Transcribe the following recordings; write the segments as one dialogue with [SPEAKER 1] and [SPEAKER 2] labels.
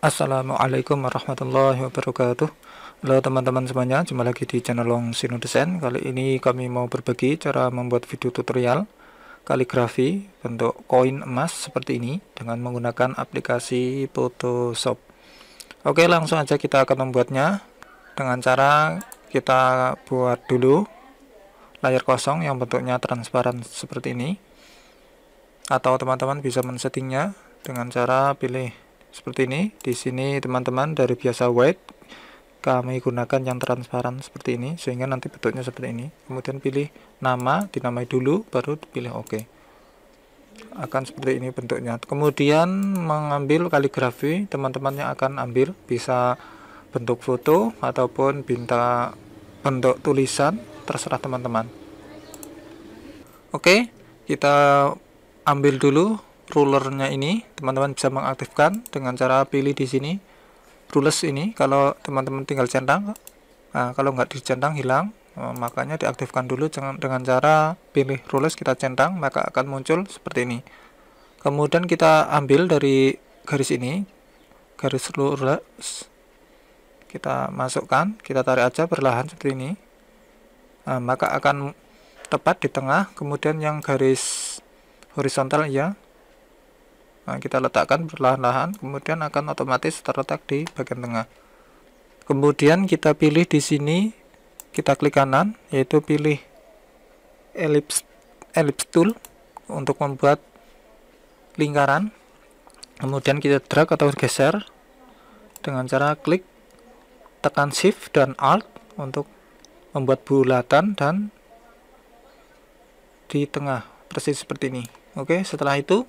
[SPEAKER 1] Assalamualaikum warahmatullahi wabarakatuh Halo teman-teman semuanya, jumpa lagi di channel Long Sino Desain Kali ini kami mau berbagi cara membuat video tutorial kaligrafi bentuk koin emas seperti ini dengan menggunakan aplikasi Photoshop Oke langsung aja kita akan membuatnya dengan cara kita buat dulu layar kosong yang bentuknya transparan seperti ini atau teman-teman bisa men-settingnya dengan cara pilih seperti ini. Di sini teman-teman dari biasa white kami gunakan yang transparan seperti ini sehingga nanti bentuknya seperti ini. Kemudian pilih nama, dinamai dulu baru pilih oke. OK. Akan seperti ini bentuknya. Kemudian mengambil kaligrafi, teman teman yang akan ambil bisa bentuk foto ataupun bintang bentuk tulisan terserah teman-teman. Oke, kita ambil dulu rulernya ini teman-teman bisa mengaktifkan dengan cara pilih di sini rules ini kalau teman-teman tinggal centang nah, kalau nggak dicentang hilang eh, makanya diaktifkan dulu dengan cara pilih rules kita centang maka akan muncul seperti ini kemudian kita ambil dari garis ini garis rules kita masukkan kita tarik aja perlahan seperti ini nah, maka akan tepat di tengah kemudian yang garis horizontal ya nah, kita letakkan perlahan-lahan kemudian akan otomatis terletak di bagian tengah kemudian kita pilih di sini kita klik kanan yaitu pilih ellipse ellipse tool untuk membuat lingkaran kemudian kita drag atau geser dengan cara klik tekan shift dan alt untuk membuat bulatan dan di tengah persis seperti ini oke setelah itu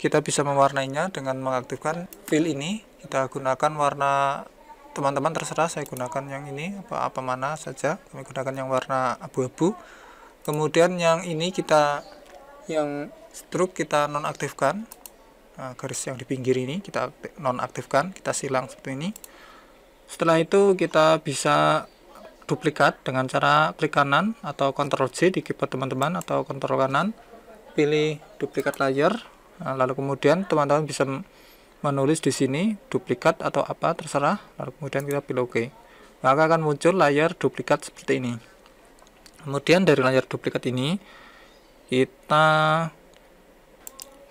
[SPEAKER 1] kita bisa mewarnainya dengan mengaktifkan fill ini kita gunakan warna teman-teman terserah saya gunakan yang ini apa apa mana saja kami gunakan yang warna abu-abu kemudian yang ini kita yang stroke kita nonaktifkan nah, garis yang di pinggir ini kita nonaktifkan kita silang seperti ini setelah itu kita bisa duplikat dengan cara klik kanan atau Ctrl c di keyboard teman-teman atau Ctrl kanan pilih duplikat layer Nah, lalu kemudian teman-teman bisa menulis di sini duplikat atau apa terserah. Lalu kemudian kita pilih OK. Maka akan muncul layar duplikat seperti ini. Kemudian dari layar duplikat ini kita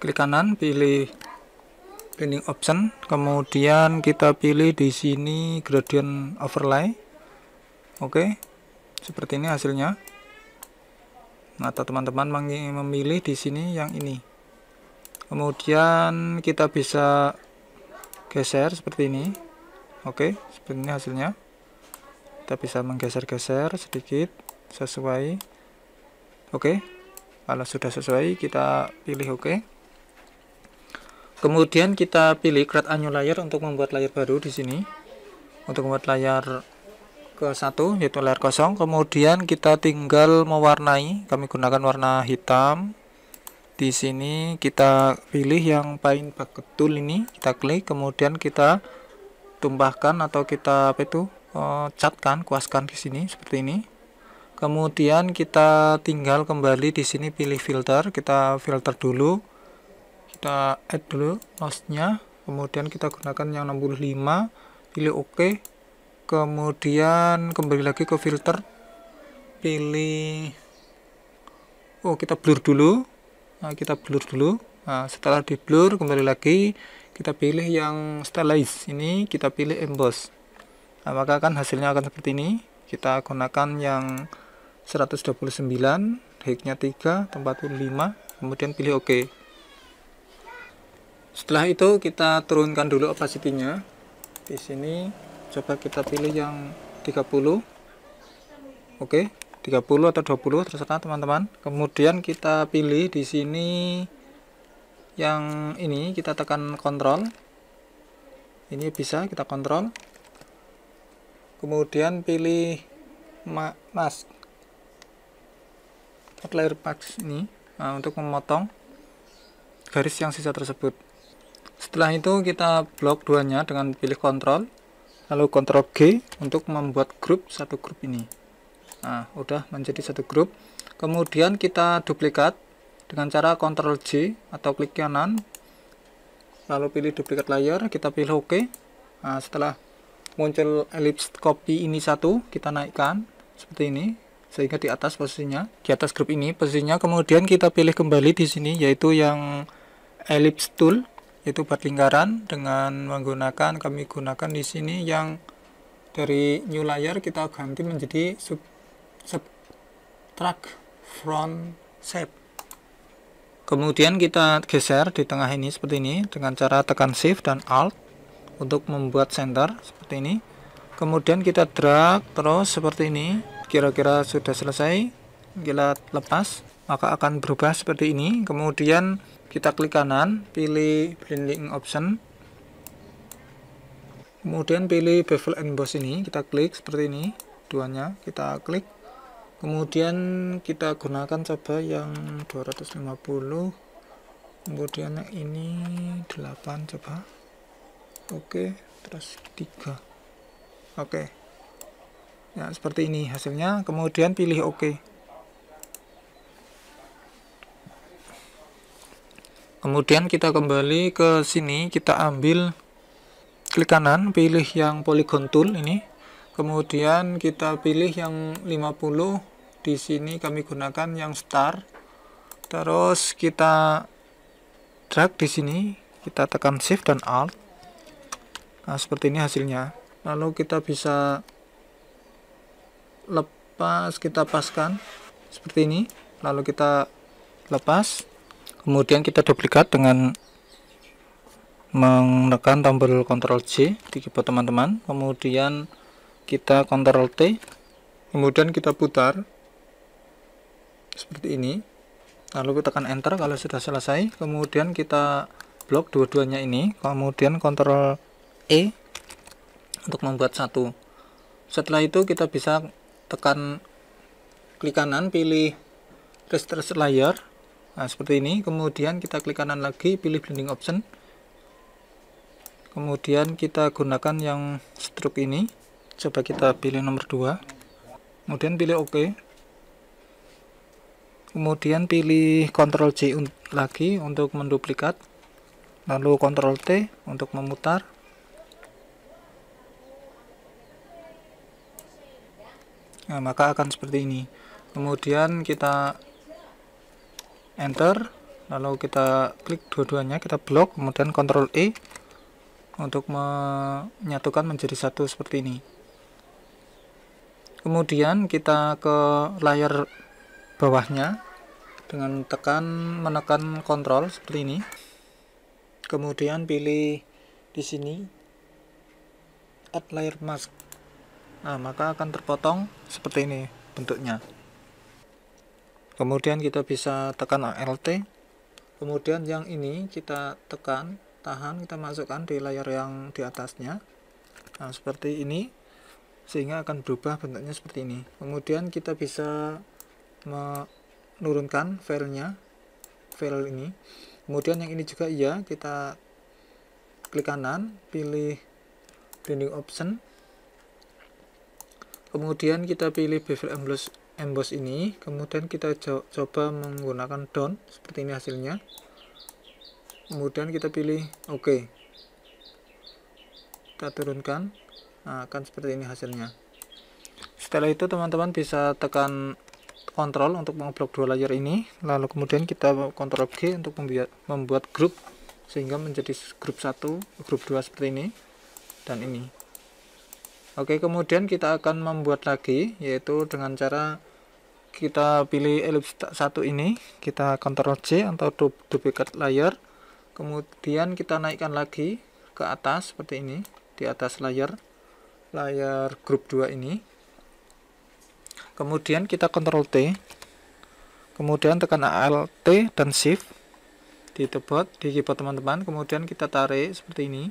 [SPEAKER 1] klik kanan pilih blending option, kemudian kita pilih di sini gradient overlay. Oke. Seperti ini hasilnya. Nah, teman-teman memilih di sini yang ini kemudian kita bisa geser seperti ini oke seperti ini hasilnya kita bisa menggeser-geser sedikit sesuai oke kalau sudah sesuai kita pilih oke kemudian kita pilih create a new layer untuk membuat layer baru di sini untuk membuat layer ke satu yaitu layer kosong kemudian kita tinggal mewarnai kami gunakan warna hitam di sini kita pilih yang paling bucket tool ini kita klik kemudian kita tumpahkan atau kita apa itu eh, catkan kuaskan di sini seperti ini kemudian kita tinggal kembali di sini pilih filter kita filter dulu kita add dulu mouse kemudian kita gunakan yang 65 pilih OK kemudian kembali lagi ke filter pilih oh kita blur dulu nah, kita blur dulu nah, setelah di blur kembali lagi kita pilih yang stylize ini kita pilih emboss nah, maka akan hasilnya akan seperti ini kita gunakan yang 129 heightnya nya 3 45 kemudian pilih OK setelah itu kita turunkan dulu opacity-nya di sini coba kita pilih yang 30 oke 30 atau 20 terserah teman-teman kemudian kita pilih di sini yang ini kita tekan kontrol ini bisa kita kontrol kemudian pilih mask layer mask ini nah, untuk memotong garis yang sisa tersebut setelah itu kita blok duanya dengan pilih kontrol lalu kontrol G untuk membuat grup satu grup ini Nah, udah menjadi satu grup. Kemudian kita duplikat dengan cara Ctrl J atau klik kanan. Lalu pilih duplikat layer, kita pilih OK. Nah, setelah muncul ellipse copy ini satu, kita naikkan seperti ini sehingga di atas posisinya, di atas grup ini posisinya. Kemudian kita pilih kembali di sini yaitu yang ellipse tool yaitu buat lingkaran dengan menggunakan kami gunakan di sini yang dari new layer kita ganti menjadi sub subtract from shape kemudian kita geser di tengah ini seperti ini dengan cara tekan shift dan alt untuk membuat center seperti ini kemudian kita drag terus seperti ini kira-kira sudah selesai kita lepas maka akan berubah seperti ini kemudian kita klik kanan pilih blending option kemudian pilih bevel and boss ini kita klik seperti ini duanya kita klik kemudian kita gunakan coba yang 250 kemudian ini 8 coba oke terus 3 oke ya seperti ini hasilnya kemudian pilih oke kemudian kita kembali ke sini kita ambil klik kanan pilih yang polygon tool ini kemudian kita pilih yang 50 di sini kami gunakan yang star terus kita drag di sini kita tekan shift dan alt nah seperti ini hasilnya lalu kita bisa lepas kita paskan seperti ini lalu kita lepas kemudian kita duplikat dengan menekan tombol ctrl c di keyboard teman-teman kemudian kita Ctrl T kemudian kita putar seperti ini lalu kita tekan enter kalau sudah selesai kemudian kita blok dua-duanya ini kemudian Ctrl E untuk membuat satu setelah itu kita bisa tekan klik kanan pilih Restrict layer nah, seperti ini kemudian kita klik kanan lagi pilih blending option kemudian kita gunakan yang stroke ini coba kita pilih nomor 2 kemudian pilih OK kemudian pilih Ctrl J lagi untuk menduplikat lalu Ctrl T untuk memutar nah, maka akan seperti ini kemudian kita enter lalu kita klik dua-duanya kita blok kemudian Ctrl E untuk menyatukan menjadi satu seperti ini kemudian kita ke layar bawahnya dengan tekan menekan kontrol seperti ini kemudian pilih di sini add layer mask nah maka akan terpotong seperti ini bentuknya kemudian kita bisa tekan ALT kemudian yang ini kita tekan tahan kita masukkan di layar yang di atasnya nah seperti ini sehingga akan berubah bentuknya seperti ini kemudian kita bisa menurunkan filenya file ini kemudian yang ini juga iya kita klik kanan pilih blending option kemudian kita pilih bevel emboss emboss ini kemudian kita co coba menggunakan down seperti ini hasilnya kemudian kita pilih oke OK. kita turunkan nah akan seperti ini hasilnya setelah itu teman-teman bisa tekan kontrol untuk mengeblok dua layer ini lalu kemudian kita kontrol G untuk membuat grup sehingga menjadi grup satu, grup dua seperti ini dan ini oke kemudian kita akan membuat lagi yaitu dengan cara kita pilih elips satu ini kita kontrol C atau duplicate layer kemudian kita naikkan lagi ke atas seperti ini di atas layer layar grup 2 ini kemudian kita Ctrl T kemudian tekan Alt dan Shift di tebot di keyboard teman-teman kemudian kita tarik seperti ini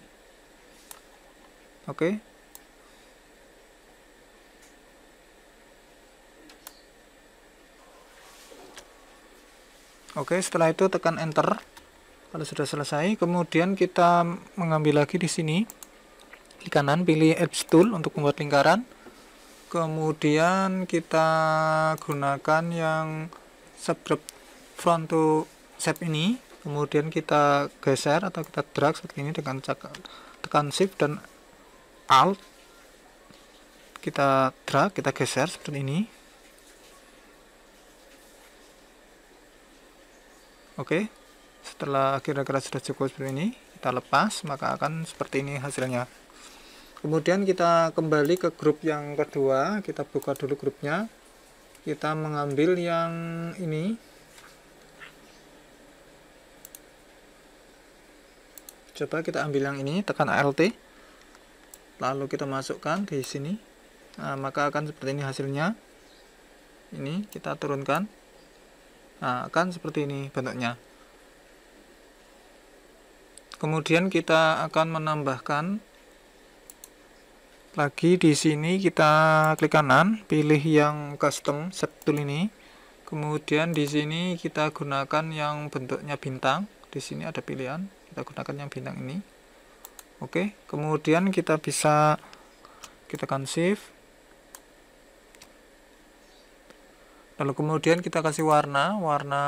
[SPEAKER 1] oke okay. oke okay, setelah itu tekan enter kalau sudah selesai kemudian kita mengambil lagi di sini klik kanan pilih edge tool untuk membuat lingkaran kemudian kita gunakan yang subgroup front to shape ini kemudian kita geser atau kita drag seperti ini dengan tekan shift dan alt kita drag, kita geser seperti ini oke setelah kira-kira sudah cukup seperti ini kita lepas maka akan seperti ini hasilnya kemudian kita kembali ke grup yang kedua kita buka dulu grupnya kita mengambil yang ini coba kita ambil yang ini tekan alt lalu kita masukkan di sini nah, maka akan seperti ini hasilnya ini kita turunkan nah, akan seperti ini bentuknya kemudian kita akan menambahkan lagi di sini kita klik kanan pilih yang custom tool ini kemudian di sini kita gunakan yang bentuknya bintang di sini ada pilihan kita gunakan yang bintang ini oke kemudian kita bisa kita akan save lalu kemudian kita kasih warna warna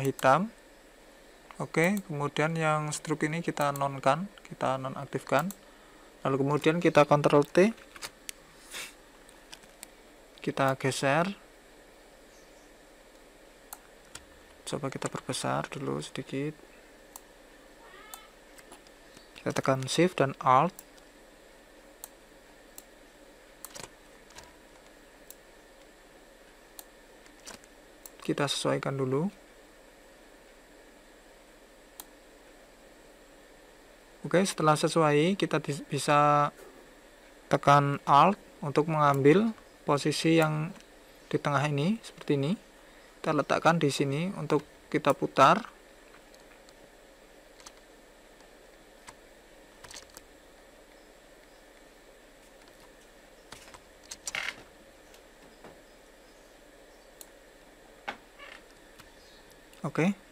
[SPEAKER 1] hitam oke kemudian yang stroke ini kita nonkan kita nonaktifkan lalu kemudian kita Ctrl T kita geser coba kita perbesar dulu sedikit kita tekan shift dan alt kita sesuaikan dulu Oke, setelah sesuai kita bisa tekan Alt untuk mengambil posisi yang di tengah ini seperti ini. Kita letakkan di sini untuk kita putar. Oke. Okay.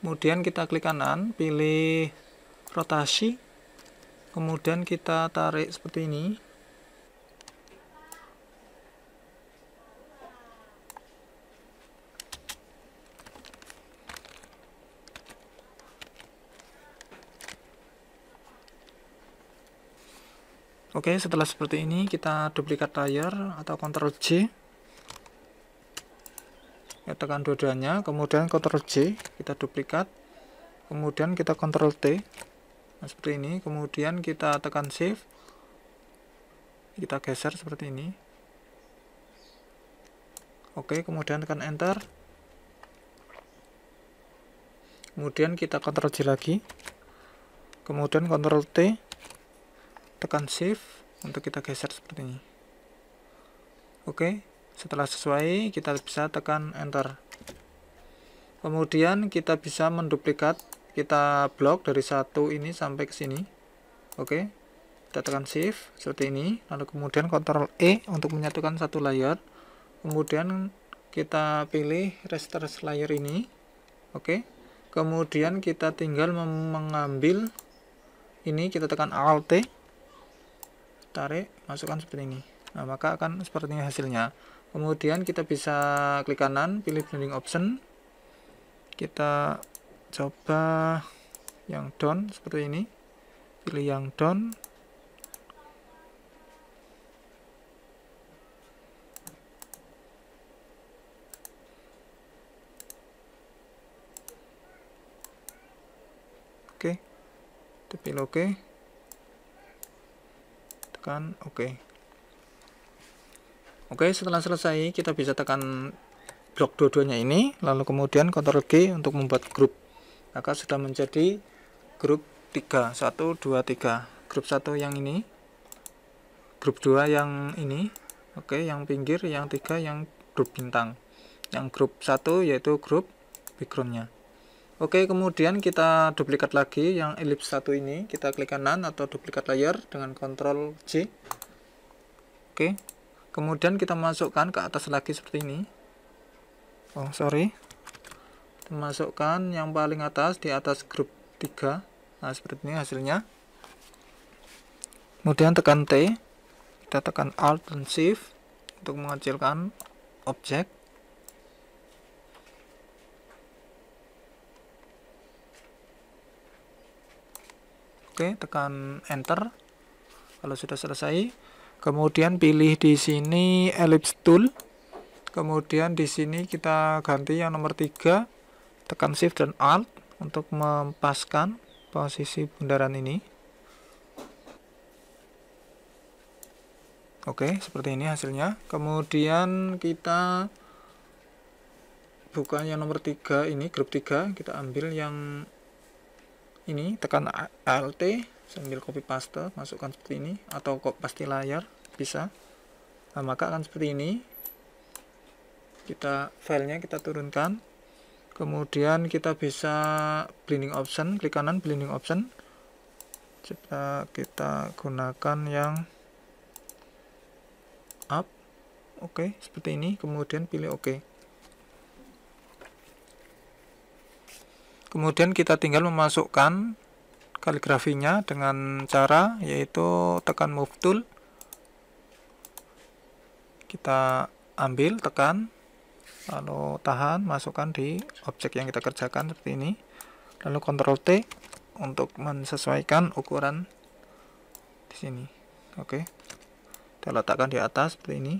[SPEAKER 1] kemudian kita klik kanan pilih rotasi kemudian kita tarik seperti ini Oke, setelah seperti ini kita duplikat layer atau Ctrl J ya, tekan dua-duanya kemudian Ctrl J kita duplikat kemudian kita Ctrl T nah, seperti ini kemudian kita tekan Shift kita geser seperti ini oke kemudian tekan Enter kemudian kita Ctrl J lagi kemudian Ctrl T tekan Shift untuk kita geser seperti ini oke setelah sesuai, kita bisa tekan enter. Kemudian kita bisa menduplikat, kita blok dari satu ini sampai ke sini. Oke. Kita tekan shift seperti ini, lalu kemudian Ctrl E untuk menyatukan satu layer. Kemudian kita pilih raster layer ini. Oke. Kemudian kita tinggal mengambil ini kita tekan Alt tarik masukkan seperti ini nah maka akan seperti ini hasilnya kemudian kita bisa klik kanan pilih blending option kita coba yang down seperti ini pilih yang down oke okay. pilih oke tekan oke okay. Oke, setelah selesai kita bisa tekan blok dua-duanya ini, lalu kemudian Ctrl G untuk membuat grup. Maka sudah menjadi grup tiga, satu dua tiga. Grup satu yang ini, grup dua yang ini, oke, yang pinggir, yang tiga, yang grup bintang. Yang grup satu yaitu grup backgroundnya. Oke, kemudian kita duplikat lagi yang elips satu ini, kita klik kanan atau duplikat layer dengan Ctrl J. Oke, kemudian kita masukkan ke atas lagi seperti ini oh sorry kita masukkan yang paling atas di atas grup 3 nah seperti ini hasilnya kemudian tekan T kita tekan Alt dan Shift untuk mengecilkan objek oke tekan enter kalau sudah selesai kemudian pilih di sini ellipse tool kemudian di sini kita ganti yang nomor 3 tekan shift dan alt untuk mempaskan posisi bundaran ini oke seperti ini hasilnya kemudian kita buka yang nomor 3 ini grup 3 kita ambil yang ini tekan alt sambil copy paste masukkan seperti ini atau kok pasti layar bisa nah, maka akan seperti ini kita filenya kita turunkan kemudian kita bisa blending option klik kanan blending option kita, kita gunakan yang up oke okay, seperti ini kemudian pilih oke okay. kemudian kita tinggal memasukkan kaligrafinya dengan cara yaitu tekan move tool kita ambil tekan lalu tahan masukkan di objek yang kita kerjakan seperti ini lalu Ctrl T untuk menyesuaikan ukuran di sini oke kita letakkan di atas seperti ini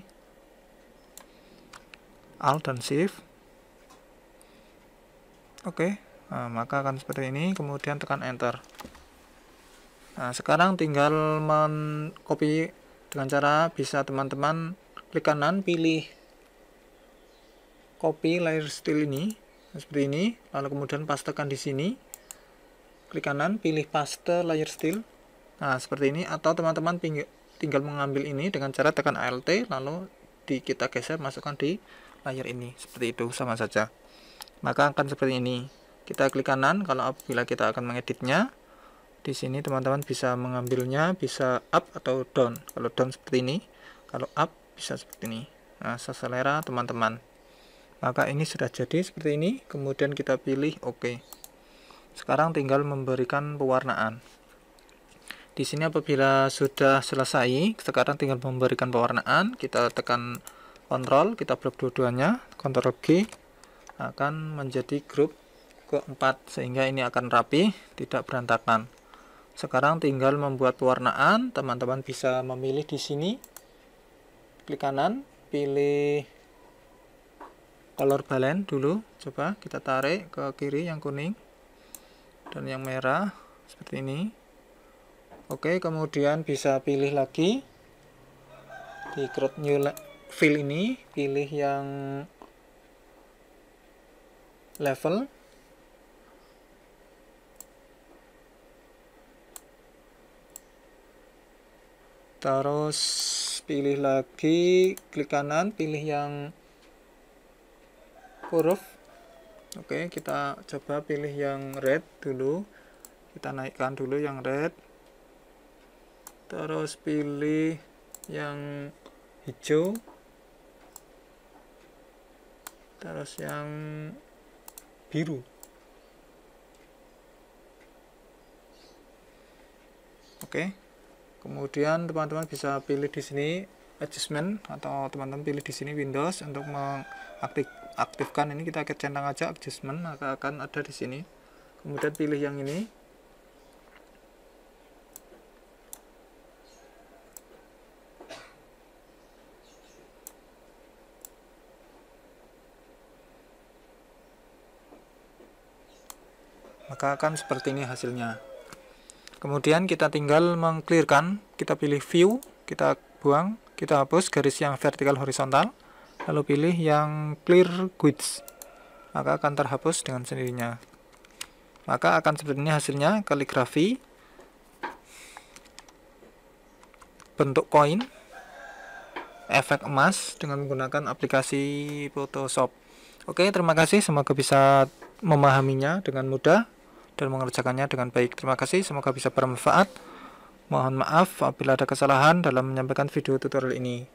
[SPEAKER 1] Alt dan Shift oke nah, maka akan seperti ini kemudian tekan enter nah sekarang tinggal men copy dengan cara bisa teman-teman klik kanan pilih copy layer steel ini seperti ini lalu kemudian pastekan di sini klik kanan pilih paste layer steel nah seperti ini atau teman-teman tinggal mengambil ini dengan cara tekan alt lalu di kita geser masukkan di layer ini seperti itu sama saja maka akan seperti ini kita klik kanan kalau apabila kita akan mengeditnya di sini teman-teman bisa mengambilnya bisa up atau down kalau down seperti ini kalau up bisa seperti ini nah seselera teman-teman maka ini sudah jadi seperti ini kemudian kita pilih ok sekarang tinggal memberikan pewarnaan di sini apabila sudah selesai sekarang tinggal memberikan pewarnaan kita tekan Ctrl, kita blok dua-duanya kontrol G akan menjadi grup keempat sehingga ini akan rapi tidak berantakan sekarang tinggal membuat pewarnaan teman-teman bisa memilih di sini klik kanan pilih color balance dulu coba kita tarik ke kiri yang kuning dan yang merah seperti ini oke kemudian bisa pilih lagi di create new fill ini pilih yang level terus pilih lagi klik kanan pilih yang huruf oke kita coba pilih yang red dulu kita naikkan dulu yang red terus pilih yang hijau terus yang biru oke okay kemudian teman-teman bisa pilih di sini adjustment atau teman-teman pilih di sini Windows untuk mengaktifkan ini kita centang aja adjustment maka akan ada di sini kemudian pilih yang ini maka akan seperti ini hasilnya kemudian kita tinggal mengclearkan kita pilih view kita buang kita hapus garis yang vertikal horizontal lalu pilih yang clear grids maka akan terhapus dengan sendirinya maka akan sebenarnya hasilnya kaligrafi bentuk koin efek emas dengan menggunakan aplikasi Photoshop Oke terima kasih semoga bisa memahaminya dengan mudah dan mengerjakannya dengan baik. Terima kasih, semoga bisa bermanfaat. Mohon maaf apabila ada kesalahan dalam menyampaikan video tutorial ini.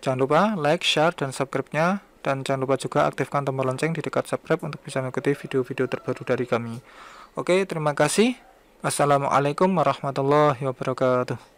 [SPEAKER 1] Jangan lupa like, share, dan subscribe-nya. Dan jangan lupa juga aktifkan tombol lonceng di dekat subscribe untuk bisa mengikuti video-video terbaru dari kami. Oke, terima kasih. Assalamualaikum warahmatullahi wabarakatuh.